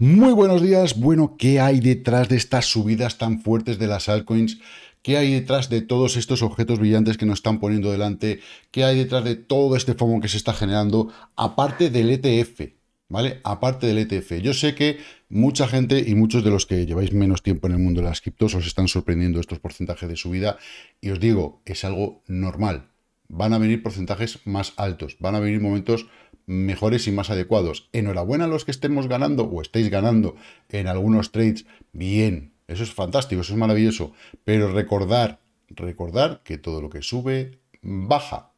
Muy buenos días. Bueno, ¿qué hay detrás de estas subidas tan fuertes de las altcoins? ¿Qué hay detrás de todos estos objetos brillantes que nos están poniendo delante? ¿Qué hay detrás de todo este FOMO que se está generando? Aparte del ETF, ¿vale? Aparte del ETF. Yo sé que mucha gente y muchos de los que lleváis menos tiempo en el mundo de las criptos os están sorprendiendo estos porcentajes de subida y os digo, es algo normal. Van a venir porcentajes más altos, van a venir momentos mejores y más adecuados. Enhorabuena a los que estemos ganando o estéis ganando en algunos trades. Bien, eso es fantástico, eso es maravilloso. Pero recordar, recordar que todo lo que sube, baja.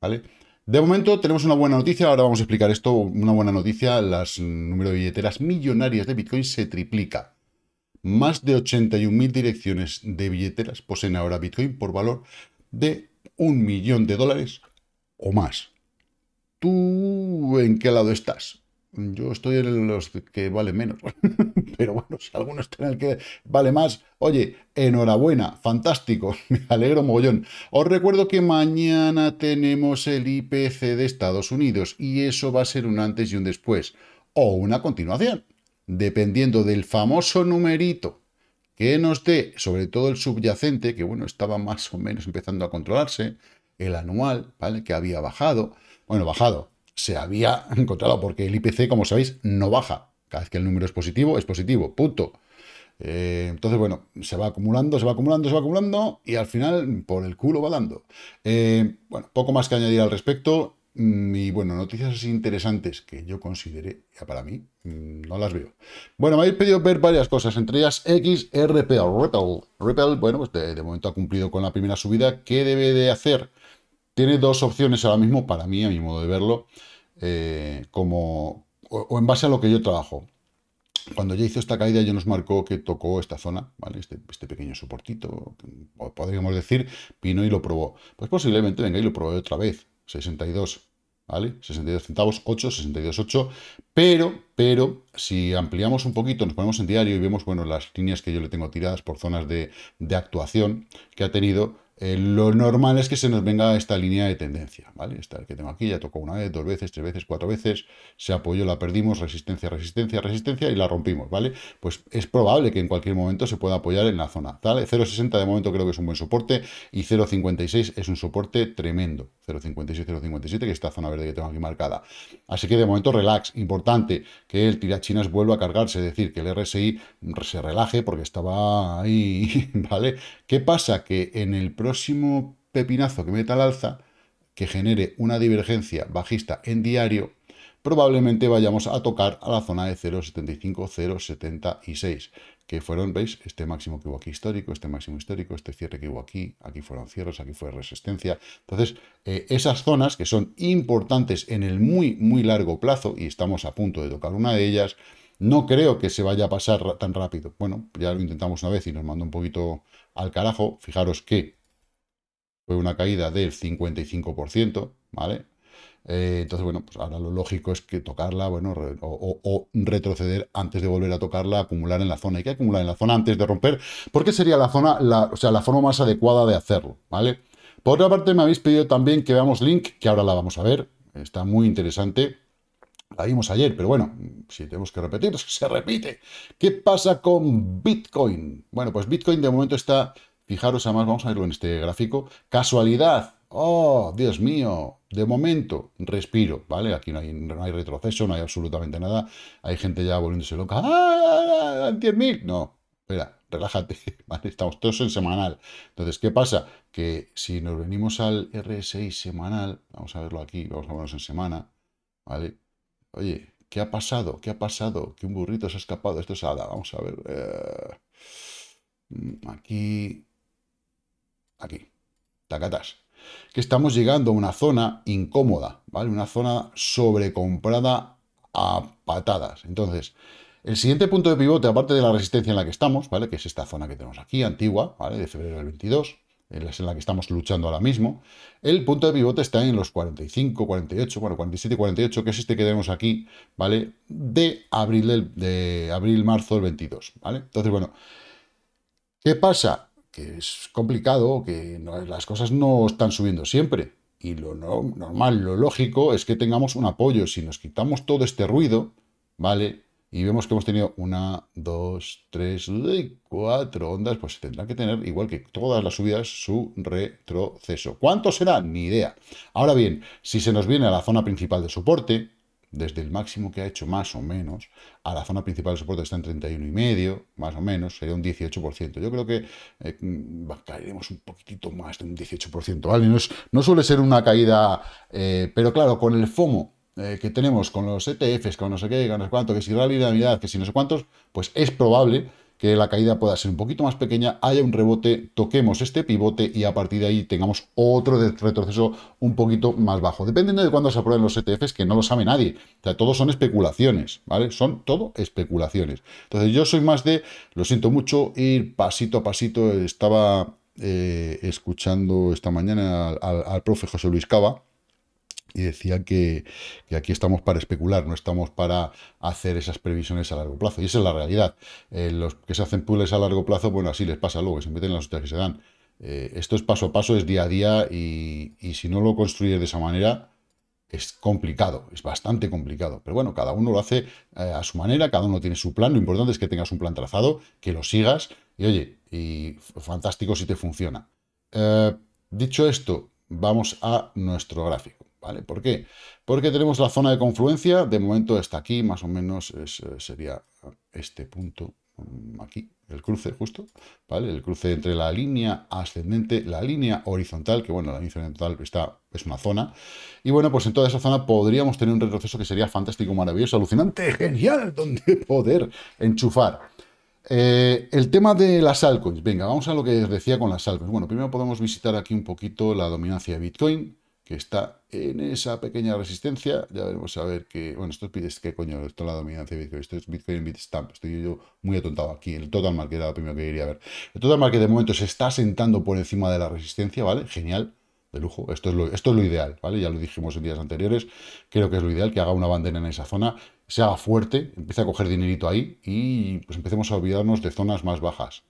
¿Vale? De momento tenemos una buena noticia, ahora vamos a explicar esto, una buena noticia, las número de billeteras millonarias de Bitcoin se triplica. Más de 81.000 direcciones de billeteras poseen ahora Bitcoin por valor de un millón de dólares o más. ¿Tú en qué lado estás? Yo estoy en los que vale menos. Pero bueno, si alguno está en el que vale más, oye, enhorabuena, fantástico, me alegro mogollón. Os recuerdo que mañana tenemos el IPC de Estados Unidos y eso va a ser un antes y un después, o una continuación, dependiendo del famoso numerito que nos dé, sobre todo el subyacente, que bueno, estaba más o menos empezando a controlarse, el anual, ¿vale? Que había bajado bueno, bajado, se había encontrado, porque el IPC, como sabéis, no baja. Cada vez que el número es positivo, es positivo, punto. Eh, entonces, bueno, se va acumulando, se va acumulando, se va acumulando y al final por el culo va dando. Eh, bueno, poco más que añadir al respecto. Mm, y bueno, noticias interesantes que yo consideré, ya para mí, mm, no las veo. Bueno, me habéis pedido ver varias cosas, entre ellas XRP, Ripple. Ripple, bueno, pues de, de momento ha cumplido con la primera subida. ¿Qué debe de hacer? Tiene dos opciones ahora mismo, para mí, a mi modo de verlo, eh, como, o, en base a lo que yo trabajo. Cuando ya hizo esta caída, ya nos marcó que tocó esta zona, ¿vale? Este, este pequeño soportito, podríamos decir, vino y lo probó. Pues posiblemente venga y lo probé otra vez, 62, ¿vale? 62 centavos, 8, 62, 8, pero, pero, si ampliamos un poquito, nos ponemos en diario y vemos, bueno, las líneas que yo le tengo tiradas por zonas de actuación que ha tenido, eh, lo normal es que se nos venga esta línea de tendencia, ¿vale? Esta que tengo aquí, ya tocó una vez, dos veces, tres veces, cuatro veces, se apoyó, la perdimos, resistencia, resistencia, resistencia y la rompimos, ¿vale? Pues es probable que en cualquier momento se pueda apoyar en la zona, ¿vale? 0,60 de momento creo que es un buen soporte y 0,56 es un soporte tremendo, 0,56, 0,57, que esta zona verde que tengo aquí marcada. Así que de momento relax, importante que el tirachinas vuelva a cargarse, es decir, que el RSI se relaje porque estaba ahí, ¿vale? ¿Qué pasa? Que en el próximo próximo pepinazo que meta al alza, que genere una divergencia bajista en diario, probablemente vayamos a tocar a la zona de 0,75, 0,76, que fueron, veis, este máximo que hubo aquí histórico, este máximo histórico, este cierre que hubo aquí, aquí fueron cierros aquí fue resistencia. Entonces, eh, esas zonas que son importantes en el muy, muy largo plazo, y estamos a punto de tocar una de ellas, no creo que se vaya a pasar tan rápido. Bueno, ya lo intentamos una vez y nos mandó un poquito al carajo. Fijaros que fue una caída del 55%, ¿vale? Eh, entonces, bueno, pues ahora lo lógico es que tocarla, bueno, o, retroceder antes de volver a tocarla, acumular en la zona. Hay que acumular en la zona antes de romper, porque sería la zona, la, o sea, la forma más adecuada de hacerlo, ¿vale? Por otra parte, me habéis pedido también que veamos Link, que ahora la vamos a ver, está muy interesante. La vimos ayer, pero bueno, si tenemos que repetir, se repite. ¿Qué pasa con Bitcoin? Bueno, pues Bitcoin de momento está Fijaros, además, vamos a verlo en este gráfico. Casualidad. ¡Oh, Dios mío! De momento, respiro, ¿vale? Aquí no hay, no hay retroceso, no hay absolutamente nada. Hay gente ya volviéndose loca. ¡Ah, 10.000! Ah, ah! No, espera, relájate, ¿vale? Estamos todos en semanal. Entonces, ¿qué pasa? Que si nos venimos al RSI semanal, vamos a verlo aquí, vamos a verlo en semana, ¿vale? Oye, ¿qué ha pasado? ¿Qué ha pasado? Que un burrito se ha escapado. Esto es ala, vamos a ver. Eh, aquí, aquí, tacatas, que estamos llegando a una zona incómoda, ¿vale? Una zona sobrecomprada a patadas. Entonces, el siguiente punto de pivote, aparte de la resistencia en la que estamos, ¿vale? Que es esta zona que tenemos aquí, antigua, ¿vale? De febrero del 22, es en la que estamos luchando ahora mismo. El punto de pivote está en los 45, 48, bueno, 47 48, que es este que tenemos aquí, ¿vale? De abril, de abril marzo del 22, ¿vale? Entonces, bueno, ¿qué pasa? es complicado, que las cosas no están subiendo siempre. Y lo normal, lo lógico es que tengamos un apoyo. Si nos quitamos todo este ruido, ¿vale? Y vemos que hemos tenido una, dos, tres, cuatro ondas, pues tendrá que tener, igual que todas las subidas, su retroceso. ¿Cuánto será? Ni idea. Ahora bien, si se nos viene a la zona principal de soporte, desde el máximo que ha hecho más o menos a la zona principal de soporte está en 31,5, más o menos, sería un 18%. Yo creo que eh, mm, caeremos un poquitito más de un 18%, ¿vale? No, no suele ser una caída, eh, pero claro, con el FOMO eh, que tenemos, con los ETFs, con no sé qué, con no sé cuánto, que si realidad, que si no sé cuántos, pues es probable que la caída pueda ser un poquito más pequeña, haya un rebote, toquemos este pivote y a partir de ahí tengamos otro retroceso un poquito más bajo. Dependiendo de cuándo se aprueben los ETFs, que no lo sabe nadie. O sea, todos son especulaciones, ¿vale? Son todo especulaciones. Entonces yo soy más de, lo siento mucho, ir pasito a pasito. Estaba eh, escuchando esta mañana al, al, al profe José Luis Cava, y decía que, aquí estamos para especular, no estamos para hacer esas previsiones a largo plazo. Y esa es la realidad. Eh, los que se hacen puzzles a largo plazo, bueno, así les pasa luego, se meten las hostias que se dan. Eh, esto es paso a paso, es día a día y, si no lo construyes de esa manera, es complicado, es bastante complicado. Pero bueno, cada uno lo hace eh, a su manera, cada uno tiene su plan. Lo importante es que tengas un plan trazado, que lo sigas y oye, y fantástico si te funciona. dicho esto, vamos a nuestro gráfico. ¿Vale? ¿Por qué? Porque tenemos la zona de confluencia, de momento está aquí, más o menos eh, sería este punto, mm, aquí, el cruce justo, ¿vale? El cruce entre la línea ascendente, la línea horizontal, que bueno, la línea horizontal está, es una zona, y bueno, pues en toda esa zona podríamos tener un retroceso que sería fantástico, maravilloso, alucinante, genial, donde poder enchufar. Eh, el tema de las altcoins, venga, vamos a lo que decía con las altcoins. Bueno, primero podemos visitar aquí un poquito la dominancia de Bitcoin, que está en esa pequeña resistencia. Ya veremos a ver qué... Bueno, esto es qué coño, esto es la dominancia de Bitcoin. Esto es Bitcoin Bitstamp. Estoy yo muy atontado aquí. El total market era lo primero que quería a ver. El total market de momento se está sentando por encima de la resistencia, ¿vale? Genial. De lujo. Esto es lo, esto es lo ideal, ¿vale? Ya lo dijimos en días anteriores. Creo que es lo ideal que haga una bandera en esa zona, se haga fuerte, empiece a coger dinerito ahí y pues empecemos a olvidarnos de zonas más bajas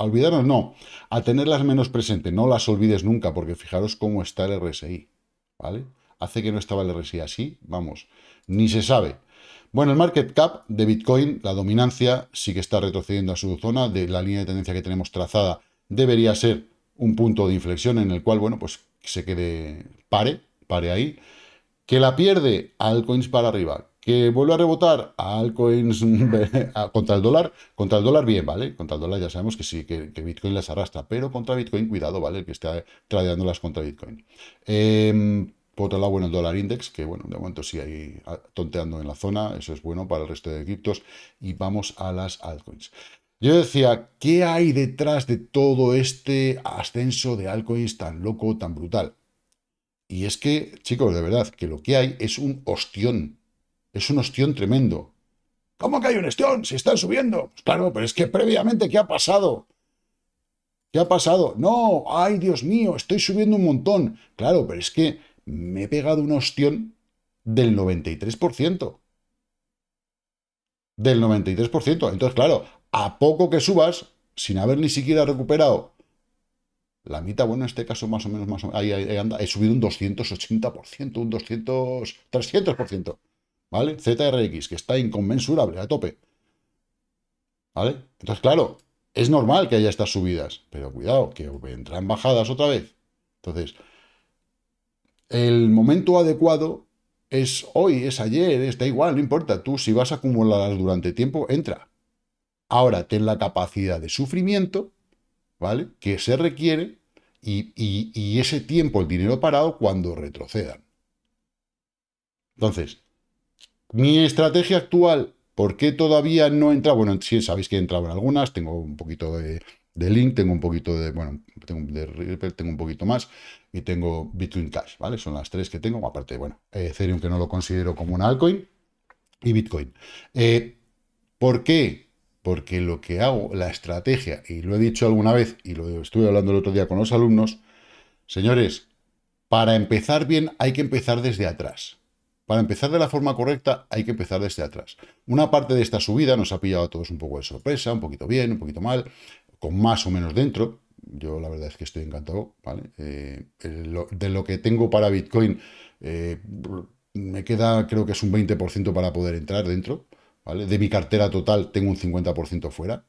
a olvidarnos no, a tenerlas menos presentes, no las olvides nunca, porque fijaros cómo está el RSI. ¿vale? Hace que no estaba el RSI así, vamos, ni se sabe. Bueno, el market cap de Bitcoin, la dominancia, sí que está retrocediendo a su zona de la línea de tendencia que tenemos trazada. Debería ser un punto de inflexión en el cual, bueno, pues se quede, pare, pare ahí. Que la pierde, altcoins para arriba que vuelve a rebotar a altcoins ah, contra el dólar, contra el dólar bien, ¿vale? Contra el dólar ya sabemos que sí, que, Bitcoin las arrastra, pero contra Bitcoin, cuidado, ¿vale? El que está las contra Bitcoin. Em, por otro lado, bueno, el dólar index, que bueno, de momento sí hay ah, tonteando en la zona, eso es bueno para el resto de criptos. Y vamos a las altcoins. Yo decía, ¿qué hay detrás de todo este ascenso de altcoins tan loco, tan brutal? Y es que, chicos, de verdad, que lo que hay es un ostión es un ostión tremendo. ¿Cómo que hay un ostión? Si están subiendo. Pues claro, pero es que previamente, ¿qué ha pasado? ¿Qué ha pasado? No, ay Dios mío, estoy subiendo un montón. Claro, pero es que me he pegado un ostión del 93%. Del 93%. Entonces, claro, a poco que subas, sin haber ni siquiera recuperado la mitad, bueno, en este caso más o menos, más o menos, ahí anda, he subido un 280%, un 200, 300%. ¿vale? ZRX, que está inconmensurable, a tope. ¿Vale? Entonces, claro, es normal que haya estas subidas, pero cuidado, que vendrán bajadas otra vez. Entonces, el momento adecuado es hoy, es ayer, está igual, no importa. Tú, si vas a durante tiempo, entra. Ahora, ten la capacidad de sufrimiento, ¿vale? Que se requiere y, y ese tiempo, el dinero parado, cuando retrocedan. Entonces, mi estrategia actual, ¿por qué todavía no entra? Bueno, si sabéis que he entrado en algunas, tengo un poquito de, de Link, tengo un poquito de, bueno, tengo, de tengo un poquito más, y tengo Bitcoin Cash, ¿vale? Son las tres que tengo, aparte, bueno, Ethereum que no lo considero como una altcoin, y Bitcoin. Eh, ¿Por qué? Porque lo que hago, la estrategia, y lo he dicho alguna vez, y lo estuve hablando el otro día con los alumnos, señores, para empezar bien hay que empezar desde atrás. Para empezar de la forma correcta hay que empezar desde atrás. Una parte de esta subida nos ha pillado a todos un poco de sorpresa, un poquito bien, un poquito mal, con más o menos dentro. Yo la verdad es que estoy encantado, ¿vale? Eh, de lo que tengo para Bitcoin, eh, me queda creo que es un 20% para poder entrar dentro, ¿vale? De mi cartera total tengo un 50% fuera,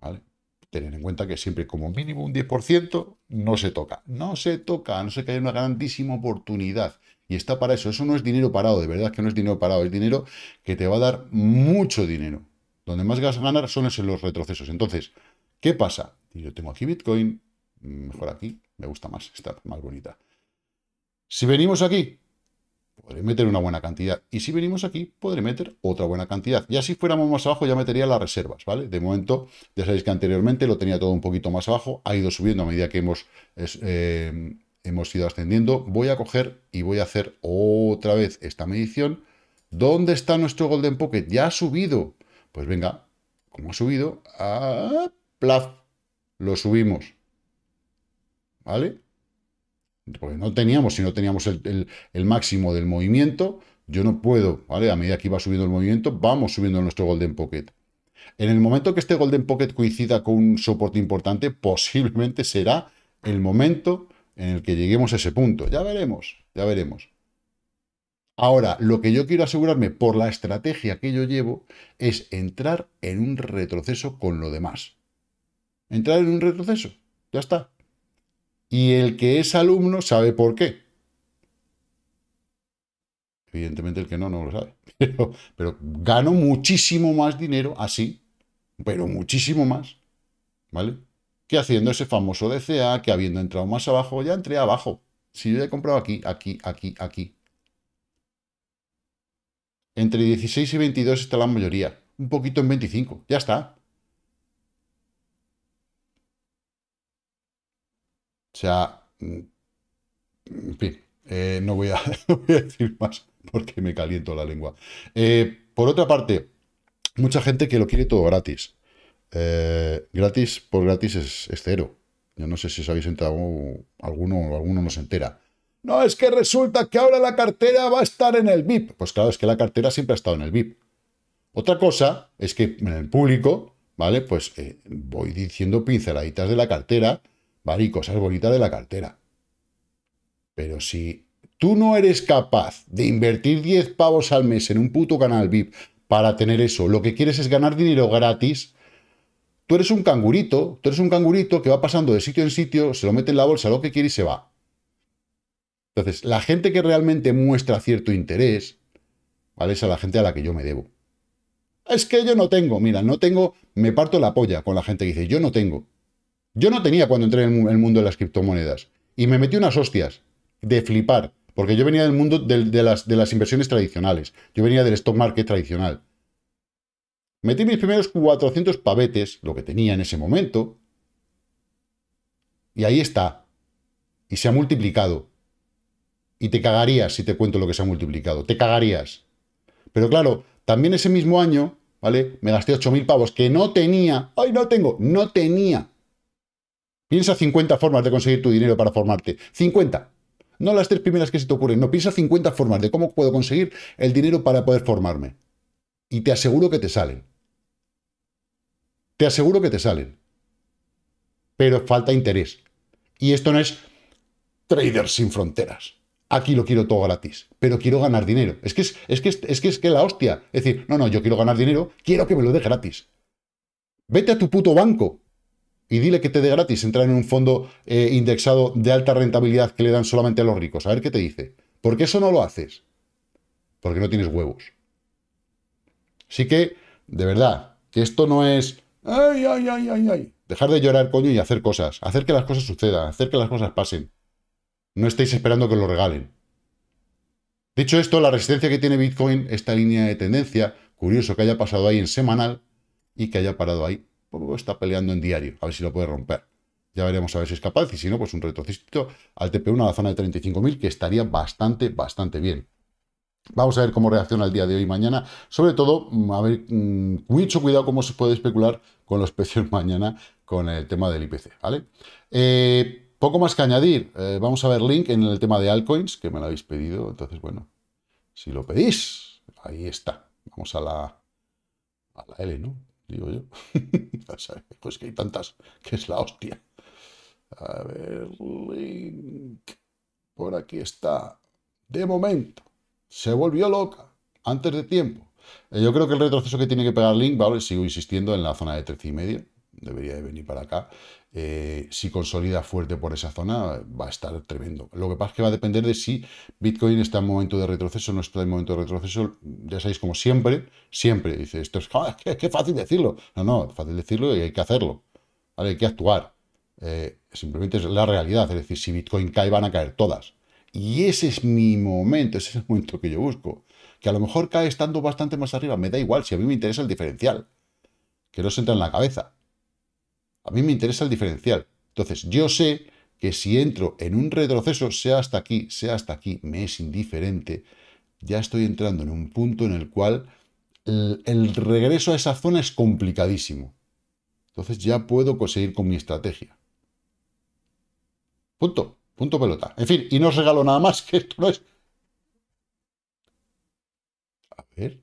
¿vale? Tener en cuenta que siempre como mínimo un 10% no se toca, no se toca, no se cae una grandísima oportunidad. Y está para eso. Eso no es dinero parado, de verdad que no es dinero parado. Es dinero que te va a dar mucho dinero. Donde más vas a ganar son en los retrocesos. Entonces, ¿qué pasa? Yo tengo aquí Bitcoin, mejor aquí, me gusta más, está más bonita. Si venimos aquí, podré meter una buena cantidad. Y si venimos aquí, podré meter otra buena cantidad. Y así fuéramos más abajo, ya metería las reservas, ¿vale? De momento, ya sabéis que anteriormente lo tenía todo un poquito más abajo, ha ido subiendo a medida que hemos... Eh, hemos ido ascendiendo, voy a coger y voy a hacer otra vez esta medición. ¿Dónde está nuestro Golden Pocket? Ya ha subido. Pues venga, como ha subido, a ¡ah! plaf, lo subimos. ¿Vale? Porque no teníamos, si no teníamos el, el, máximo del movimiento, yo no puedo, ¿vale? A medida que iba subiendo el movimiento, vamos subiendo nuestro Golden Pocket. En el momento que este Golden Pocket coincida con un soporte importante, posiblemente será el momento en el que lleguemos a ese punto. Ya veremos, ya veremos. Ahora, lo que yo quiero asegurarme por la estrategia que yo llevo es entrar en un retroceso con lo demás. Entrar en un retroceso, ya está. Y el que es alumno sabe por qué. Evidentemente el que no, no lo sabe. Pero, pero gano muchísimo más dinero así, pero muchísimo más. ¿Vale? que haciendo ese famoso DCA, que habiendo entrado más abajo, ya entré abajo. Si yo he comprado aquí, aquí, aquí, aquí. Entre 16 y 22 está la mayoría. Un poquito en 25. Ya está. O sea, mm, en fin, eh, no, voy a, decir más porque me caliento la lengua. Eh, por otra parte, mucha gente que lo quiere todo gratis. Eh, gratis por gratis es, cero. Yo no sé si os habéis enterado alguno o alguno se entera. No, es que resulta que ahora la cartera va a estar en el VIP. Pues claro, es que la cartera siempre ha estado en el VIP. Otra cosa es que en el público, ¿vale? Pues eh, voy diciendo pinceladitas de la cartera, ¿vale? Y cosas bonitas de la cartera. Pero si tú no eres capaz de invertir 10 pavos al mes en un puto canal VIP para tener eso, lo que quieres es ganar dinero gratis, Tú eres un cangurito, tú eres un cangurito que va pasando de sitio en sitio, se lo mete en la bolsa, lo que quiere y se va. Entonces, la gente que realmente muestra cierto interés, ¿vale? Es a la gente a la que yo me debo. Es que yo no tengo, mira, no tengo, me parto la polla con la gente que dice, yo no tengo. Yo no tenía cuando entré en el mundo de las criptomonedas. Y me metí unas hostias de flipar, porque yo venía del mundo de, de las inversiones tradicionales, yo venía del stock market tradicional. Metí mis primeros 400 pavetes, lo que tenía en ese momento, y ahí está. Y se ha multiplicado. Y te cagarías si te cuento lo que se ha multiplicado. Te cagarías. Pero claro, también ese mismo año, ¿vale? Me gasté 8.000 pavos que no tenía. ¡Ay, no tengo! No tenía. Piensa 50 formas de conseguir tu dinero para formarte. 50. No las tres primeras que se te ocurren. No, piensa 50 formas de cómo puedo conseguir el dinero para poder formarme. Y te aseguro que te salen. Te aseguro que te salen. Pero falta interés. Y esto no es traders sin fronteras. Aquí lo quiero todo gratis, pero quiero ganar dinero. Es que es, que es, que es que la hostia. Es decir, no, no, yo quiero ganar dinero, quiero que me lo dé gratis. Vete a tu puto banco y dile que te dé gratis entrar en un fondo eh, indexado de alta rentabilidad que le dan solamente a los ricos. A ver qué te dice. porque eso no lo haces? Porque no tienes huevos. Así que, de verdad, que esto no es... ¡Ay, ay, ay, ay, ay! Dejar de llorar, coño, y hacer cosas. Hacer que las cosas sucedan, hacer que las cosas pasen. No estéis esperando que lo regalen. Dicho esto, la resistencia que tiene Bitcoin, esta línea de tendencia, curioso que haya pasado ahí en semanal y que haya parado ahí. Pues está peleando en diario, a ver si lo puede romper. Ya veremos a ver si es capaz y si no, pues un retrocito al TP1 a la zona de 35.000 que estaría bastante, bastante bien. Vamos a ver cómo reacciona el día de hoy y mañana. Sobre todo, mm, a ver, mm, mucho cuidado cómo se puede especular con los precios mañana con el tema del IPC, ¿vale? Eh, poco más que añadir. Eh, vamos a ver link en el tema de altcoins, que me lo habéis pedido. Entonces, bueno, si lo pedís, ahí está. Vamos a la, a la L, ¿no? Digo yo. pues que hay tantas que es la hostia. A ver, link. Por aquí está. De momento se volvió loca antes de tiempo. Eh, yo creo que el retroceso que tiene que pegar Link, ¿vale? sigo insistiendo, en la zona de 13 y medio, debería de venir para acá. Eh, si consolida fuerte por esa zona, va a estar tremendo. Lo que pasa es que va a depender de si Bitcoin está en momento de retroceso, no está en momento de retroceso. Ya sabéis, como siempre, siempre dice esto es, que fácil decirlo. No, no, fácil decirlo y hay que hacerlo. Hay que actuar. Eh, simplemente es la realidad. Es decir, si Bitcoin cae, van a caer todas. Y ese es mi momento, ese es el momento que yo busco. Que a lo mejor cae estando bastante más arriba, me da igual, si a mí me interesa el diferencial. Que no se entra en la cabeza. A mí me interesa el diferencial. Entonces, yo sé que si entro en un retroceso, sea hasta aquí, sea hasta aquí, me es indiferente, ya estoy entrando en un punto en el cual el, regreso a esa zona es complicadísimo. Entonces ya puedo conseguir con mi estrategia. Punto. Punto pelota. En fin, y no os regalo nada más, que esto no es... A ver...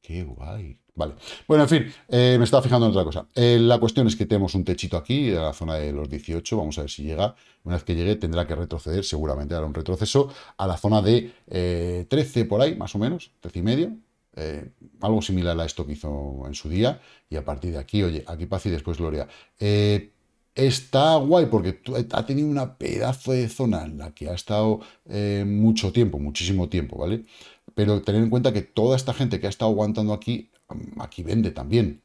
Qué guay. Vale. Bueno, en fin, eh, me estaba fijando en otra cosa. Eh, la cuestión es que tenemos un techito aquí, a la zona de los 18, vamos a ver si llega. Una vez que llegue tendrá que retroceder, seguramente hará un retroceso, a la zona de 13 eh, por ahí, más o menos, 13 y medio. algo similar a esto que hizo en su día. Y a partir de aquí, oye, aquí paz y después gloria. Eh, está guay porque eh, ha tenido una pedazo de zona en la que ha estado eh, mucho tiempo, muchísimo tiempo, ¿vale? Pero tener en cuenta que toda esta gente que ha estado aguantando aquí, mm, aquí vende también,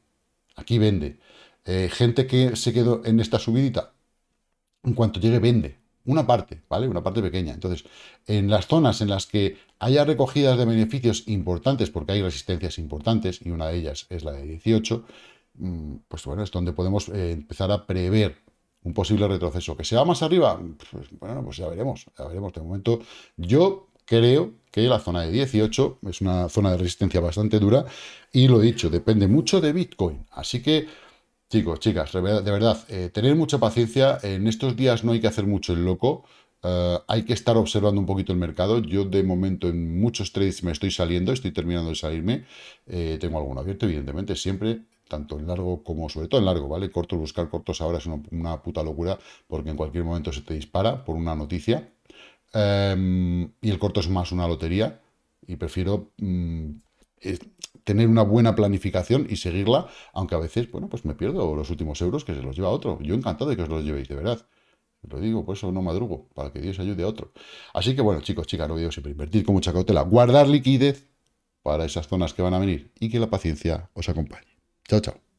aquí vende. Eh, gente que se quedó en esta subidita, en cuanto llegue vende, una parte, ¿vale? Una parte pequeña. Entonces, en las zonas en las que haya recogidas de beneficios importantes, porque hay resistencias importantes, y una de ellas es la de 18, Mm, pues bueno, es donde podemos eh, empezar a prever un posible retroceso. ¿Que sea más arriba? Pues, bueno, pues ya veremos, ya veremos. De momento, yo creo que la zona de 18 es una zona de resistencia bastante dura y lo dicho, depende mucho de Bitcoin. Así que, chicos, chicas, de verdad, eh, tener mucha paciencia. En estos días no hay que hacer mucho el loco. Eh, hay que estar observando un poquito el mercado. Yo de momento en muchos trades me estoy saliendo, estoy terminando de salirme. tengo alguno abierto, evidentemente. Siempre tanto en largo como sobre todo en largo, ¿vale? Cortos, buscar cortos ahora es una, puta locura porque en cualquier momento se te dispara por una noticia. Em, y el corto es más una lotería y prefiero mm, tener una buena planificación y seguirla, aunque a veces, bueno, pues me pierdo los últimos euros que se los lleva otro. Yo encantado de que os los llevéis, de verdad. Lo digo, por eso no madrugo, para que Dios ayude a otro. Así que bueno, chicos, chicas, no digo siempre invertir con mucha cautela, guardar liquidez para esas zonas que van a venir y que la paciencia os acompañe. Chao, chao.